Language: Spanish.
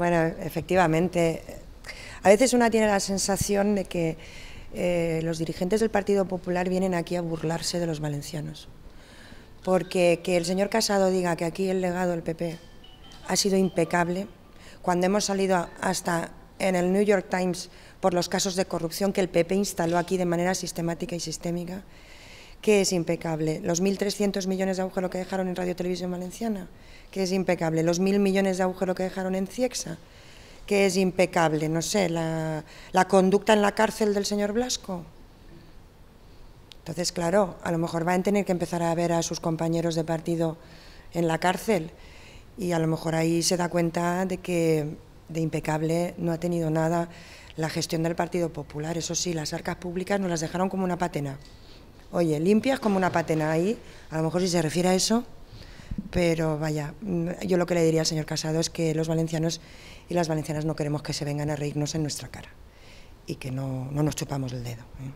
Bueno, efectivamente. A veces una tiene la sensación de que eh, los dirigentes del Partido Popular vienen aquí a burlarse de los valencianos. Porque que el señor Casado diga que aquí el legado del PP ha sido impecable, cuando hemos salido hasta en el New York Times por los casos de corrupción que el PP instaló aquí de manera sistemática y sistémica, ¿Qué es impecable, los 1.300 millones de agujeros que dejaron en Radio Televisión Valenciana, que es impecable, los 1.000 millones de agujeros que dejaron en Ciexa, que es impecable, no sé, la, la conducta en la cárcel del señor Blasco. Entonces, claro, a lo mejor van a tener que empezar a ver a sus compañeros de partido en la cárcel y a lo mejor ahí se da cuenta de que de impecable no ha tenido nada la gestión del Partido Popular. Eso sí, las arcas públicas nos las dejaron como una patena oye, limpias como una patena ahí, a lo mejor si se refiere a eso, pero vaya, mm, yo lo que le diría al señor Casado es que los valencianos y las valencianas no queremos que se vengan a reírnos en nuestra cara y que no, nos chupamos el dedo. ¿eh?